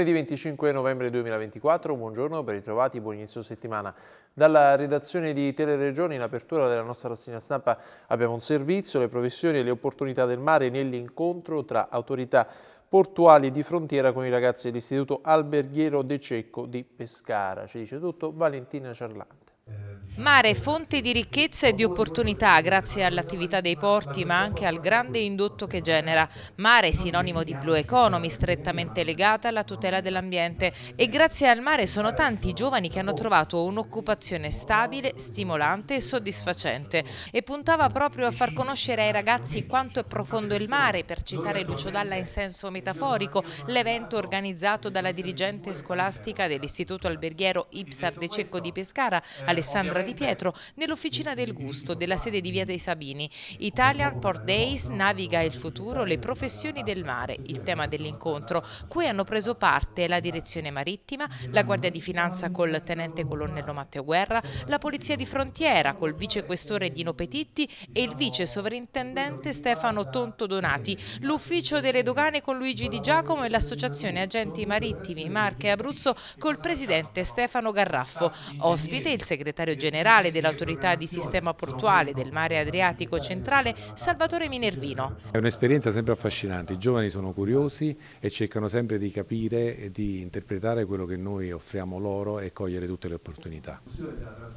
Lunedì 25 novembre 2024, buongiorno, ben ritrovati, buon inizio settimana. Dalla redazione di Teleregioni, in apertura della nostra rassegna stampa, abbiamo un servizio, le professioni e le opportunità del mare nell'incontro tra autorità portuali di frontiera con i ragazzi dell'Istituto Alberghiero De Cecco di Pescara. Ci dice tutto Valentina Ciarlante. Eh, Mare fonte di ricchezza e di opportunità grazie all'attività dei porti ma anche al grande indotto che genera. Mare sinonimo di blue economy strettamente legata alla tutela dell'ambiente e grazie al mare sono tanti i giovani che hanno trovato un'occupazione stabile, stimolante e soddisfacente e puntava proprio a far conoscere ai ragazzi quanto è profondo il mare, per citare Lucio Dalla in senso metaforico, l'evento organizzato dalla dirigente scolastica dell'Istituto Alberghiero Ipsar De Cecco di Pescara, Alessandra Laura Di Pietro nell'Officina del Gusto della sede di Via dei Sabini. Italian Port Days naviga il futuro, le professioni del mare, il tema dell'incontro, cui hanno preso parte la Direzione Marittima, la Guardia di Finanza col Tenente Colonnello Matteo Guerra, la Polizia di Frontiera col Vicequestore Dino Petitti e il Vice Sovrintendente Stefano Tonto Donati, l'Ufficio delle Dogane con Luigi Di Giacomo e l'Associazione Agenti Marittimi Marche e Abruzzo col Presidente Stefano Garraffo, ospite il segretario generale dell'autorità di sistema portuale del mare Adriatico centrale Salvatore Minervino. È un'esperienza sempre affascinante, i giovani sono curiosi e cercano sempre di capire e di interpretare quello che noi offriamo loro e cogliere tutte le opportunità.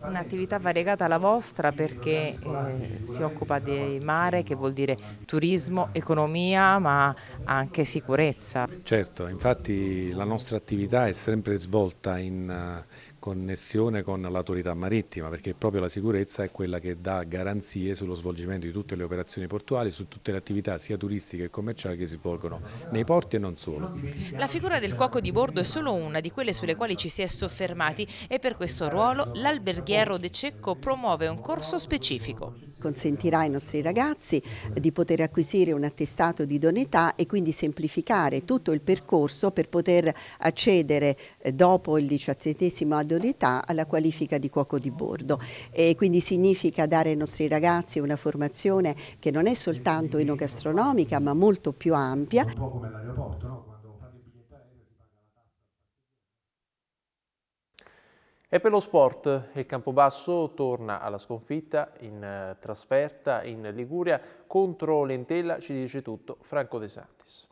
Un'attività variegata la vostra perché eh, si occupa di mare che vuol dire turismo, economia ma anche sicurezza. Certo, infatti la nostra attività è sempre svolta in eh, connessione con l'autorità marittima perché proprio la sicurezza è quella che dà garanzie sullo svolgimento di tutte le operazioni portuali, su tutte le attività sia turistiche che commerciali che si svolgono nei porti e non solo. La figura del cuoco di bordo è solo una di quelle sulle quali ci si è soffermati e per questo ruolo l'alberghiero De Cecco promuove un corso specifico. Consentirà ai nostri ragazzi di poter acquisire un attestato di idoneità e quindi semplificare tutto il percorso per poter accedere eh, dopo il diciassettesimo ad dell'idoneità alla qualifica di cuoco di bordo e quindi significa dare ai nostri ragazzi una formazione che non è soltanto enogastronomica ma molto più ampia. Un po' come l'aeroporto, no? E per lo sport, il Campobasso torna alla sconfitta in eh, trasferta in Liguria contro l'Entella, ci dice tutto Franco De Santis.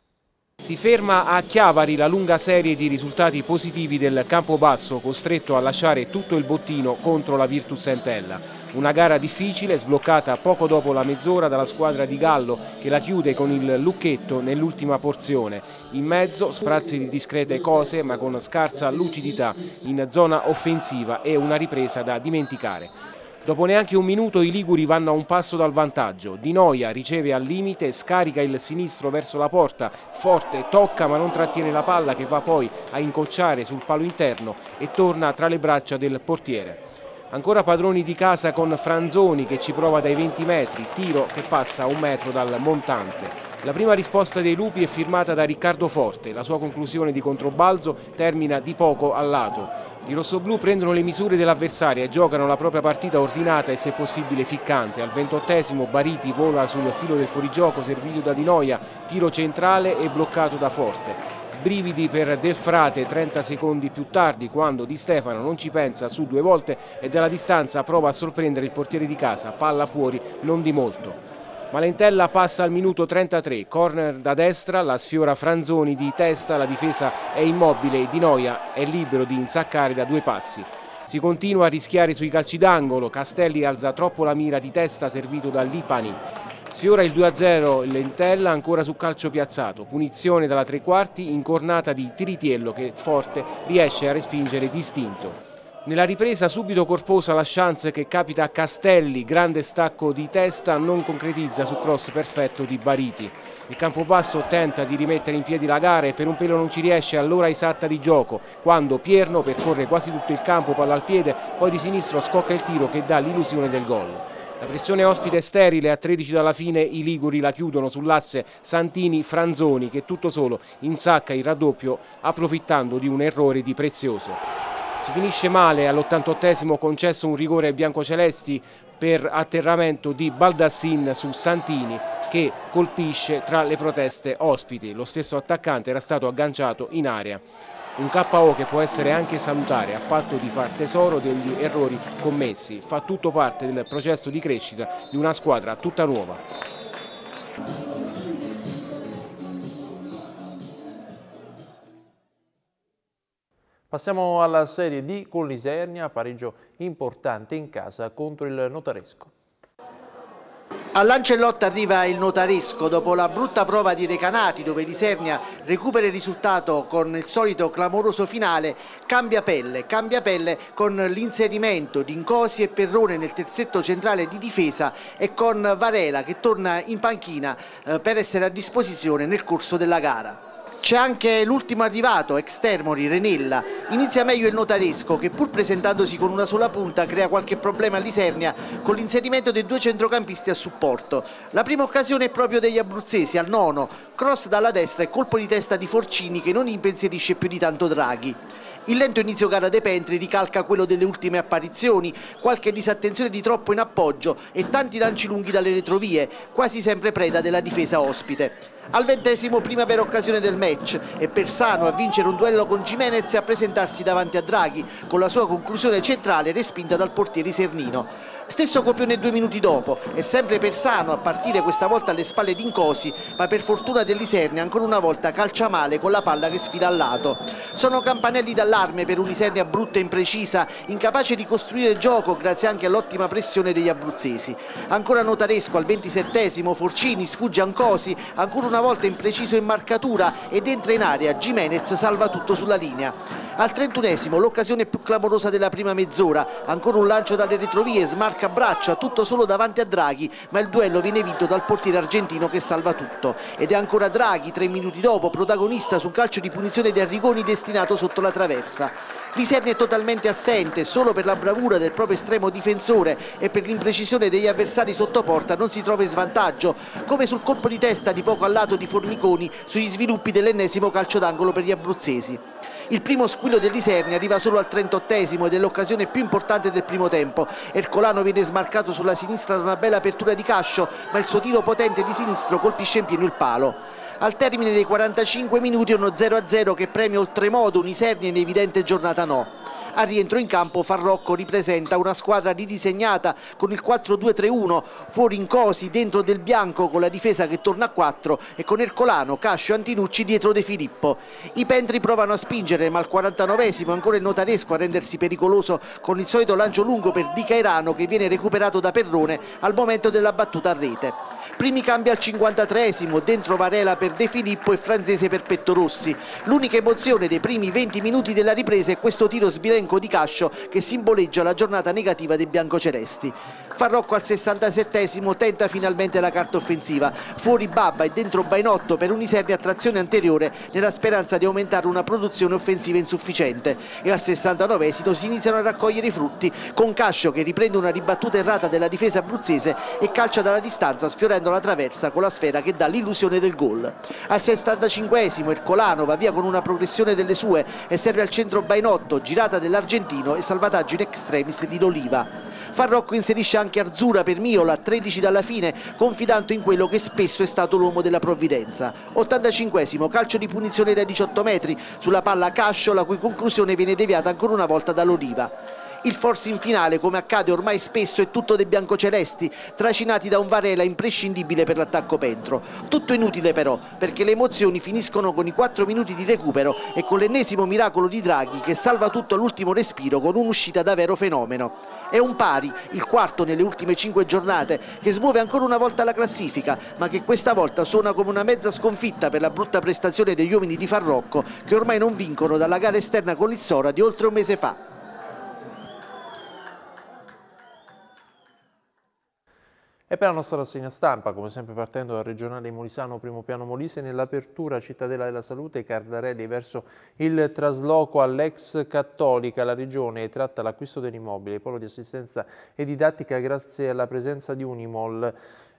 Si ferma a Chiavari la lunga serie di risultati positivi del Campobasso, costretto a lasciare tutto il bottino contro la Virtus Entella. Una gara difficile, sbloccata poco dopo la mezz'ora dalla squadra di Gallo, che la chiude con il lucchetto nell'ultima porzione. In mezzo sprazzi di discrete cose, ma con scarsa lucidità in zona offensiva e una ripresa da dimenticare. Dopo neanche un minuto i Liguri vanno a un passo dal vantaggio. Di Noia riceve al limite, scarica il sinistro verso la porta, forte, tocca ma non trattiene la palla che va poi a incocciare sul palo interno e torna tra le braccia del portiere. Ancora padroni di casa con Franzoni che ci prova dai 20 metri, tiro che passa a un metro dal montante. La prima risposta dei lupi è firmata da Riccardo Forte, la sua conclusione di controbalzo termina di poco al lato. I rossoblù prendono le misure dell'avversaria e giocano la propria partita ordinata e se possibile ficcante. Al ventottesimo Bariti vola sul filo del fuorigioco servito da Di Noia, tiro centrale e bloccato da Forte brividi per Del Frate 30 secondi più tardi quando Di Stefano non ci pensa su due volte e dalla distanza prova a sorprendere il portiere di casa, palla fuori non di molto. Malentella passa al minuto 33, corner da destra, la sfiora Franzoni di testa, la difesa è immobile, e Di Noia è libero di insaccare da due passi. Si continua a rischiare sui calci d'angolo, Castelli alza troppo la mira di testa servito da Lipani. Sfiora il 2-0 Lentella ancora su calcio piazzato, punizione dalla tre quarti, incornata di Tiritiello che forte riesce a respingere distinto. Nella ripresa subito corposa la chance che capita a Castelli, grande stacco di testa, non concretizza su cross perfetto di Bariti. Il Campobasso tenta di rimettere in piedi la gara e per un pelo non ci riesce all'ora esatta di gioco, quando Pierno percorre quasi tutto il campo, palla al piede, poi di sinistro scocca il tiro che dà l'illusione del gol. La pressione ospite è sterile, a 13 dalla fine i Liguri la chiudono sull'asse Santini-Franzoni che tutto solo insacca il raddoppio approfittando di un errore di Prezioso. Si finisce male all'88esimo concesso un rigore ai biancocelesti per atterramento di Baldassin su Santini che colpisce tra le proteste ospiti. Lo stesso attaccante era stato agganciato in area. Un KO che può essere anche salutare a patto di far tesoro degli errori commessi. Fa tutto parte del processo di crescita di una squadra tutta nuova. Passiamo alla Serie D con l'Isernia, pareggio importante in casa contro il Notaresco. All'Ancellotta arriva il notaresco dopo la brutta prova di Recanati dove Lisernia recupera il risultato con il solito clamoroso finale cambia pelle, cambia pelle con l'inserimento di Incosi e Perrone nel terzetto centrale di difesa e con Varela che torna in panchina eh, per essere a disposizione nel corso della gara. C'è anche l'ultimo arrivato, Extermori, Renella. Inizia meglio il notaresco che pur presentandosi con una sola punta crea qualche problema all'Isernia con l'inserimento dei due centrocampisti a supporto. La prima occasione è proprio degli abruzzesi al nono, cross dalla destra e colpo di testa di Forcini che non impensierisce più di tanto Draghi. Il lento inizio gara dei Pentri ricalca quello delle ultime apparizioni, qualche disattenzione di troppo in appoggio e tanti lanci lunghi dalle retrovie, quasi sempre preda della difesa ospite. Al ventesimo prima vera occasione del match e Persano a vincere un duello con Jimenez e a presentarsi davanti a Draghi con la sua conclusione centrale respinta dal portiere Sernino. Stesso copione due minuti dopo è sempre Persano a partire questa volta alle spalle di Incosi, ma per fortuna dell'Isernia ancora una volta calcia male con la palla che sfida al lato. Sono campanelli d'allarme per un'Isernia brutta e imprecisa, incapace di costruire gioco grazie anche all'ottima pressione degli abruzzesi. Ancora notaresco al 27esimo, Forcini sfugge a Ancosi, ancora una volta impreciso in marcatura ed entra in area, Jimenez salva tutto sulla linea. Al 31esimo l'occasione più clamorosa della prima mezz'ora, ancora un lancio dalle retrovie, smarca cerca braccia, tutto solo davanti a Draghi, ma il duello viene vinto dal portiere argentino che salva tutto. Ed è ancora Draghi, tre minuti dopo, protagonista su un calcio di punizione di Arrigoni destinato sotto la traversa. Liserni è totalmente assente, solo per la bravura del proprio estremo difensore e per l'imprecisione degli avversari sotto porta non si trova in svantaggio, come sul colpo di testa di poco al lato di Formiconi sugli sviluppi dell'ennesimo calcio d'angolo per gli abruzzesi. Il primo squillo dell'Iserni arriva solo al 38esimo ed è l'occasione più importante del primo tempo. Ercolano viene smarcato sulla sinistra da una bella apertura di Cascio, ma il suo tiro potente di sinistro colpisce in pieno il palo. Al termine dei 45 minuti uno 0-0 che premia oltremodo un Iserni in evidente giornata no. Al rientro in campo Farrocco ripresenta una squadra ridisegnata con il 4-2-3-1, fuori in Cosi, dentro del Bianco con la difesa che torna a 4 e con Ercolano, Cascio, e Antinucci dietro De Filippo. I Pentri provano a spingere ma al 49esimo ancora il Notaresco a rendersi pericoloso con il solito lancio lungo per Di Cairano che viene recuperato da Perrone al momento della battuta a rete. Primi cambi al 53esimo, dentro Varela per De Filippo e Franzese per Pettorossi. L'unica emozione dei primi 20 minuti della ripresa è questo tiro sbilenco di Cascio che simboleggia la giornata negativa dei biancocelesti. Farrocco al 67esimo tenta finalmente la carta offensiva. Fuori Babba e dentro Bainotto per Uniserri a trazione anteriore nella speranza di aumentare una produzione offensiva insufficiente. E al 69esimo si iniziano a raccogliere i frutti con Cascio che riprende una ribattuta errata della difesa abruzzese e calcia dalla distanza sfiorando la traversa con la sfera che dà l'illusione del gol. Al 65 esimo Ercolano va via con una progressione delle sue e serve al centro Bainotto, girata dell'argentino e salvataggio in extremis di L'Oliva. Farrocco inserisce anche Arzura per Miola, 13 dalla fine, confidando in quello che spesso è stato l'uomo della provvidenza. 85 calcio di punizione da 18 metri, sulla palla Cascio la cui conclusione viene deviata ancora una volta dall'Oliva il in finale come accade ormai spesso è tutto dei biancocelesti tracinati da un Varela imprescindibile per l'attacco Pentro. Tutto inutile però perché le emozioni finiscono con i 4 minuti di recupero e con l'ennesimo miracolo di Draghi che salva tutto all'ultimo respiro con un'uscita da vero fenomeno. È un pari, il quarto nelle ultime 5 giornate, che smuove ancora una volta la classifica, ma che questa volta suona come una mezza sconfitta per la brutta prestazione degli uomini di Farrocco che ormai non vincono dalla gara esterna con il Sora di oltre un mese fa. E per la nostra rassegna stampa, come sempre partendo dal regionale Molisano Primo Piano Molise, nell'apertura Cittadella della Salute Cardarelli verso il trasloco all'ex cattolica, la regione tratta l'acquisto dell'immobile, polo di assistenza e didattica grazie alla presenza di Unimol.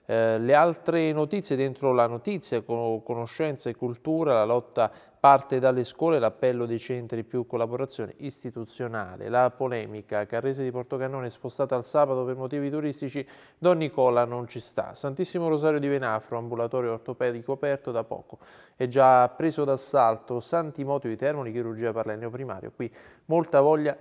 Eh, le altre notizie dentro la notizia, conoscenza e cultura, la lotta parte dalle scuole, l'appello dei centri più collaborazione istituzionale, la polemica, Carrese di Portocannone spostata al sabato per motivi turistici, Don Nicola non ci sta. Santissimo Rosario di Venafro, ambulatorio ortopedico aperto da poco, è già preso d'assalto, Santi Moto di Termoli, chirurgia per l'enneo primario, qui molta voglia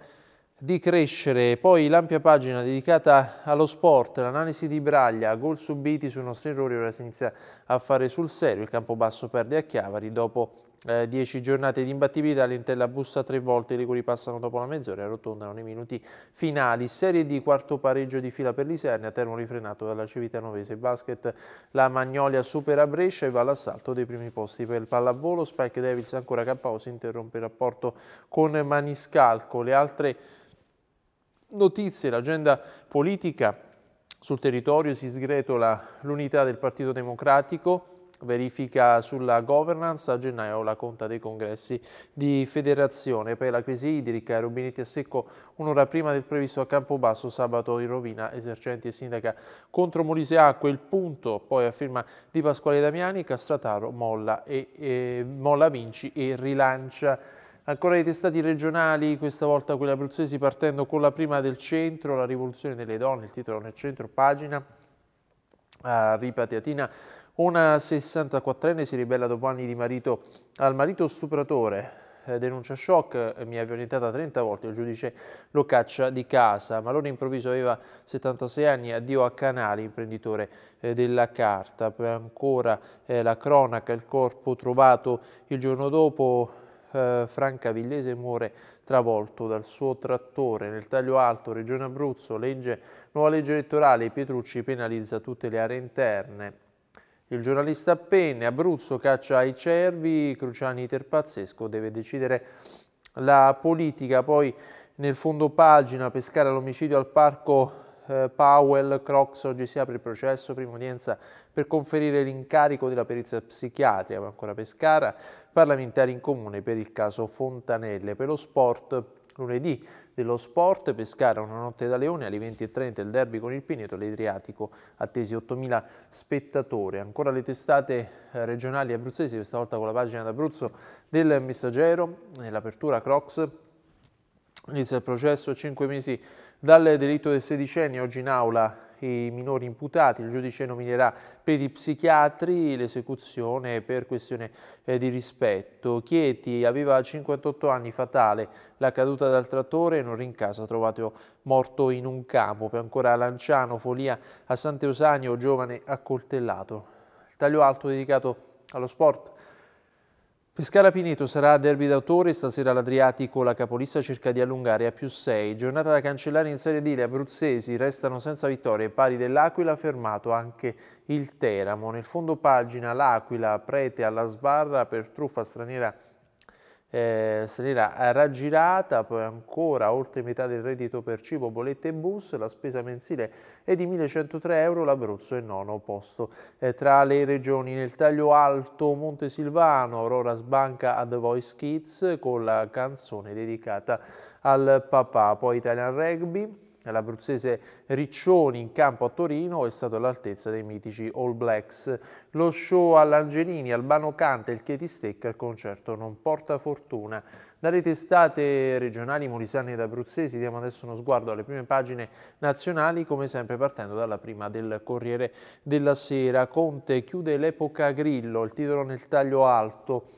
di crescere. Poi l'ampia pagina dedicata allo sport, l'analisi di Braglia, gol subiti sui nostri errori, ora si inizia a fare sul serio. Il campo basso perde a Chiavari dopo 10 eh, giornate di imbattibilità, l'Intella bussa tre volte, i Liguri passano dopo la mezz'ora e arrotondano nei minuti finali. Serie di quarto pareggio di fila per l'Isernia, termo rifrenato dalla Civitanovese basket la Magnolia supera Brescia e va all'assalto dei primi posti per il pallavolo, Spike Davis ancora KO si interrompe il rapporto con Maniscalco. Le altre notizie, l'agenda politica sul territorio si sgretola l'unità del Partito Democratico, verifica sulla governance a gennaio la conta dei congressi di federazione Poi la crisi idrica rubinetti a secco un'ora prima del previsto a Campobasso sabato in rovina esercenti e sindaca contro Molise Acqua il punto poi a firma di Pasquale Damiani Castrataro molla, e, e, eh, molla Vinci e rilancia Ancora i testati regionali, questa volta quella abruzzesi partendo con la prima del centro, la rivoluzione delle donne, il titolo nel centro, pagina, a Ripatiatina, una 64enne si ribella dopo anni di marito al marito stupratore, eh, denuncia shock, eh, mi ha violentata 30 volte, il giudice lo caccia di casa. Malone improvviso aveva 76 anni, addio a Canali, imprenditore eh, della carta. Poi ancora la cronaca, il corpo trovato il giorno dopo eh, Franca Villese muore travolto dal suo trattore. Nel taglio alto Regione Abruzzo, legge, nuova legge elettorale, Pietrucci penalizza tutte le aree interne. Il giornalista Penne, Abruzzo caccia i cervi, Cruciani Terpazzesco deve decidere la politica, poi nel fondo pagina Pescara l'omicidio al parco eh, Powell, Crox oggi si apre il processo, prima udienza per conferire l'incarico della perizia psichiatrica, ma ancora Pescara, parlamentari in comune per il caso Fontanelle, per lo sport lunedì dello sport, Pescara una notte da leone alle 20.30 il derby con il Pineto, l'Adriatico attesi 8.000 spettatori. Ancora le testate eh, regionali abruzzesi, questa volta con la pagina d'Abruzzo del Messaggero, nell'apertura Crocs inizia il processo, cinque mesi dal delitto del sedicenne, oggi in aula i minori imputati, il giudice nominerà per i psichiatri l'esecuzione per questione eh, di rispetto. Chieti aveva 58 anni, fatale, la caduta dal trattore non rincasa, trovato morto in un campo. Poi ancora a Lanciano, Folia, a Sant'Eusanio, giovane accoltellato. Il taglio alto dedicato allo sport Pescara Pineto sarà derby d'autore, stasera l'Adriatico la capolista cerca di allungare a più 6. Giornata da cancellare in Serie D, le abruzzesi restano senza vittorie, pari dell'Aquila fermato anche il Teramo. Nel fondo pagina l'Aquila prete alla sbarra per truffa straniera eh, sarà raggirata poi ancora oltre metà del reddito per cibo, bollette e bus, la spesa mensile è di 1.103 euro, l'Abruzzo è il nono posto. Eh, tra le regioni nel taglio alto Montesilvano, Aurora sbanca The Voice Kids con la canzone dedicata al papà, poi Italian Rugby, L'abruzzese Riccioni in campo a Torino è stato all'altezza dei mitici All Blacks. Lo show all'Angelini, Albano canta, il Chietistecca, il concerto non porta fortuna. Dalle testate regionali molisane ed abruzzesi diamo adesso uno sguardo alle prime pagine nazionali, come sempre partendo dalla prima del Corriere della Sera. Conte chiude l'epoca Grillo, il titolo nel taglio alto.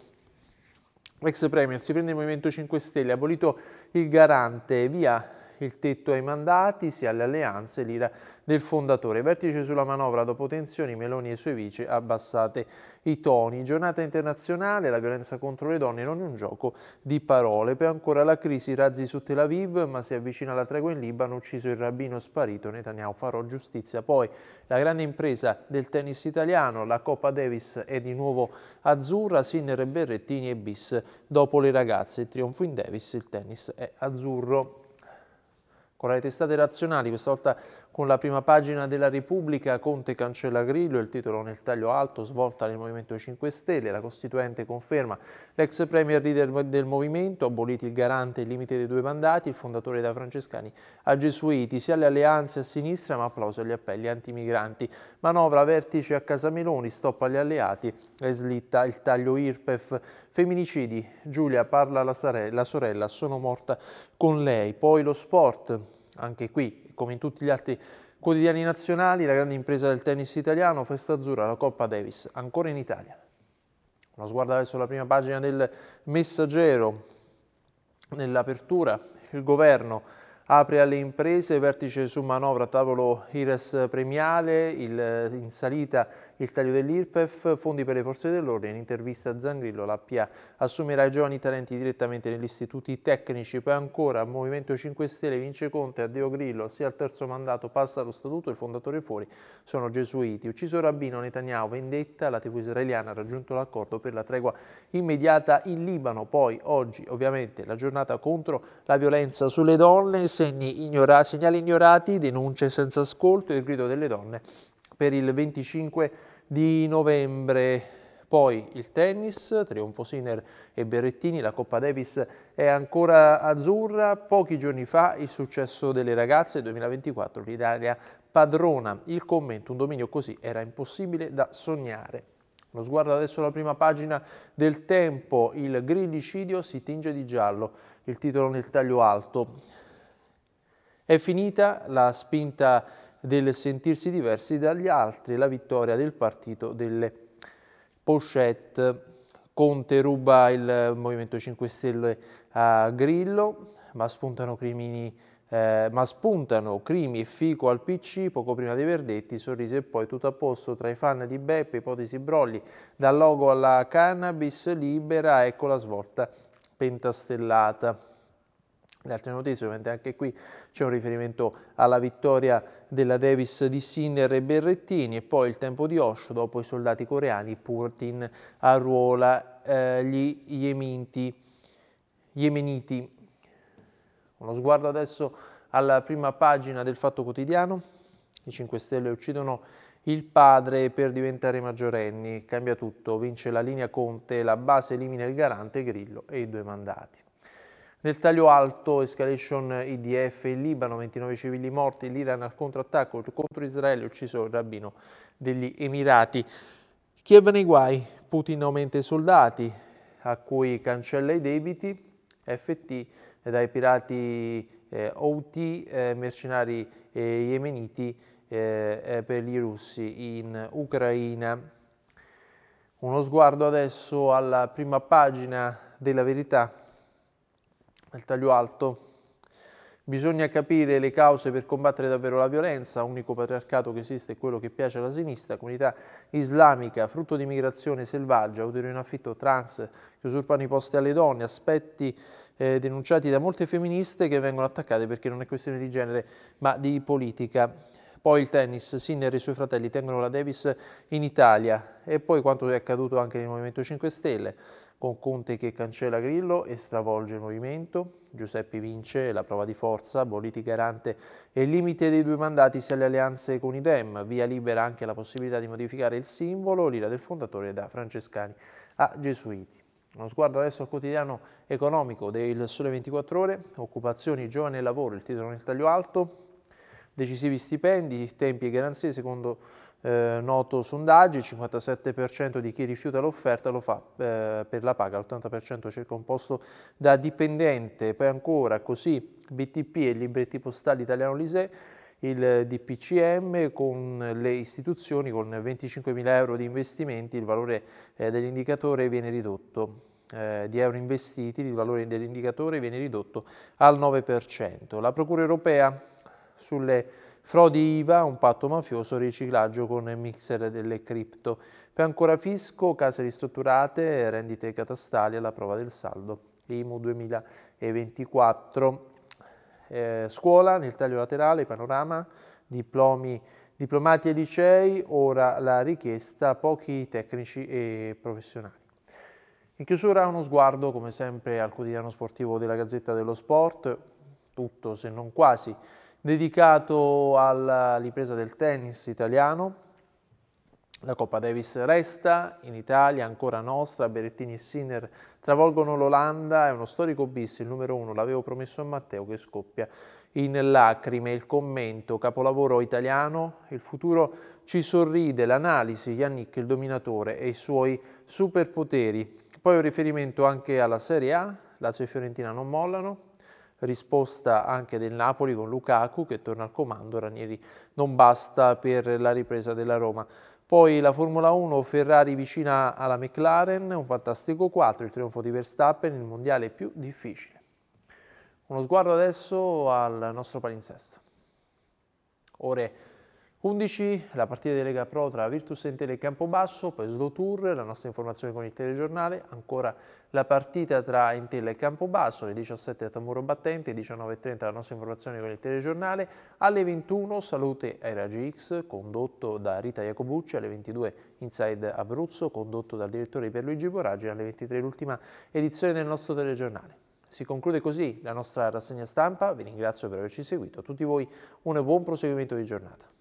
Ex Premier si prende il Movimento 5 Stelle, abolito il garante, via il tetto ai mandati, sia alle alleanze, l'ira del fondatore. Vertice sulla manovra dopo tensioni, Meloni e i suoi vice abbassate i toni. Giornata internazionale, la violenza contro le donne non è un gioco di parole. Poi ancora la crisi, razzi su Tel Aviv, ma si avvicina la tregua in Libano, ucciso il rabbino sparito, Netanyahu farò giustizia. Poi la grande impresa del tennis italiano, la Coppa Davis è di nuovo azzurra, Sinner e Berrettini e bis dopo le ragazze. Il trionfo in Davis, il tennis è azzurro con le testate razionali, questa volta con la prima pagina della Repubblica Conte cancella Grillo, il titolo nel taglio alto, svolta nel Movimento 5 Stelle, la Costituente conferma l'ex premier leader del Movimento, aboliti il garante e il limite dei due mandati, il fondatore da Francescani a Gesuiti, sia alle alleanze a sinistra ma applauso agli appelli antimigranti. Manovra vertice a Casa Meloni, stop agli alleati e slitta il taglio IRPEF. Femminicidi, Giulia parla la sorella, sono morta con lei. Poi lo sport, anche qui come in tutti gli altri quotidiani nazionali, la grande impresa del tennis italiano, Festa Azzurra, la Coppa Davis, ancora in Italia. Uno sguardo verso la prima pagina del Messaggero, nell'apertura, il governo Apre alle imprese, vertice su manovra tavolo IRES premiale, il, in salita il taglio dell'IRPEF, fondi per le forze dell'ordine, in intervista a Zangrillo la PA assumerà i giovani talenti direttamente negli istituti tecnici, poi ancora Movimento 5 Stelle vince Conte, addio Grillo, sia al terzo mandato passa lo statuto, il fondatore fuori sono gesuiti, ucciso Rabbino, Netanyahu, vendetta, la TV israeliana ha raggiunto l'accordo per la tregua immediata in Libano, poi oggi ovviamente la giornata contro la violenza sulle donne, segni ignora segnali ignorati, denunce senza ascolto, e il grido delle donne per il 25 di novembre. Poi il tennis, trionfo Sinner e Berrettini, la Coppa Davis è ancora azzurra. Pochi giorni fa il successo delle ragazze 2024, l'Italia padrona. Il commento, un dominio così era impossibile da sognare. Lo sguardo adesso alla prima pagina del tempo, il grillicidio si tinge di giallo, il titolo nel taglio alto. È finita la spinta del sentirsi diversi dagli altri, la vittoria del partito delle pochette. Conte ruba il Movimento 5 Stelle a Grillo, ma spuntano, crimini, eh, ma spuntano crimi e fico al PC poco prima dei verdetti, sorrise e poi tutto a posto tra i fan di Beppe, ipotesi brogli, dal logo alla cannabis libera, ecco la svolta pentastellata. Le altre notizie, ovviamente anche qui c'è un riferimento alla vittoria della Davis di Sinner e Berrettini e poi il tempo di Osho dopo i soldati coreani, Putin arruola eh, gli yeminti, yemeniti. Uno sguardo adesso alla prima pagina del Fatto Quotidiano. I 5 Stelle uccidono il padre per diventare maggiorenni. Cambia tutto, vince la linea Conte, la base elimina il garante Grillo e i due mandati. Nel taglio alto, escalation IDF in Libano, 29 civili morti, l'Iran al contrattacco contro Israele, ucciso il rabbino degli Emirati. Kiev nei guai, Putin aumenta i soldati, a cui cancella i debiti, FT, dai pirati eh, OT, eh, mercenari eh, yemeniti eh, eh, per i russi in Ucraina. Uno sguardo adesso alla prima pagina della verità nel taglio alto. Bisogna capire le cause per combattere davvero la violenza, unico patriarcato che esiste è quello che piace alla sinistra, comunità islamica, frutto di migrazione selvaggia, autorio in affitto, trans, che usurpano i posti alle donne, aspetti eh, denunciati da molte femministe che vengono attaccate perché non è questione di genere ma di politica. Poi il tennis, Sinner e i suoi fratelli tengono la Davis in Italia e poi quanto è accaduto anche nel Movimento 5 Stelle con Conte che cancella Grillo e stravolge il movimento, Giuseppe vince la prova di forza, Boliti garante e il limite dei due mandati se alle alleanze con i Dem, via libera anche la possibilità di modificare il simbolo, l'ira del fondatore da francescani a gesuiti. Uno sguardo adesso al quotidiano economico del Sole 24 Ore, occupazioni, giovane e lavoro, il titolo nel taglio alto, decisivi stipendi, tempi e garanzie secondo eh, noto sondaggi, il 57% di chi rifiuta l'offerta lo fa eh, per la paga, l'80% circa un posto da dipendente, poi ancora così BTP e libretti postali italiano Lise, il DPCM con le istituzioni con 25.000 euro di investimenti il valore eh, dell'indicatore viene ridotto eh, di euro investiti il valore dell'indicatore viene ridotto al 9%. La Procura europea sulle frodi IVA, un patto mafioso, riciclaggio con mixer delle cripto. Per ancora fisco, case ristrutturate, rendite catastali alla prova del saldo. IMU 2024. Eh, scuola, nel taglio laterale, panorama, diplomi, diplomati e licei, ora la richiesta, pochi tecnici e professionali. In chiusura uno sguardo, come sempre, al quotidiano sportivo della Gazzetta dello Sport, tutto se non quasi dedicato alla ripresa del tennis italiano. La Coppa Davis resta in Italia, ancora nostra, Berettini e Sinner travolgono l'Olanda, è uno storico bis, il numero uno, l'avevo promesso a Matteo che scoppia in lacrime, il commento, capolavoro italiano, il futuro ci sorride, l'analisi, Yannick il dominatore e i suoi superpoteri. Poi un riferimento anche alla Serie A, Lazio e Fiorentina non mollano, risposta anche del Napoli con Lukaku che torna al comando, Ranieri non basta per la ripresa della Roma. Poi la Formula 1 Ferrari vicina alla McLaren, un fantastico 4, il trionfo di Verstappen, il mondiale più difficile. Uno sguardo adesso al nostro palinsesto. Ore 11 la partita di Lega Pro tra Virtus Entele e Campobasso, poi Slow Tour, la nostra informazione con il telegiornale, ancora la partita tra Entele e Campobasso, alle 17 a Tamuro battente, 19.30 la nostra informazione con il telegiornale, alle 21 salute ai Raggi X condotto da Rita Jacobucci, alle 22 Inside Abruzzo condotto dal direttore Pierluigi Boraggi, alle 23 l'ultima edizione del nostro telegiornale. Si conclude così la nostra rassegna stampa, vi ringrazio per averci seguito, a tutti voi un buon proseguimento di giornata.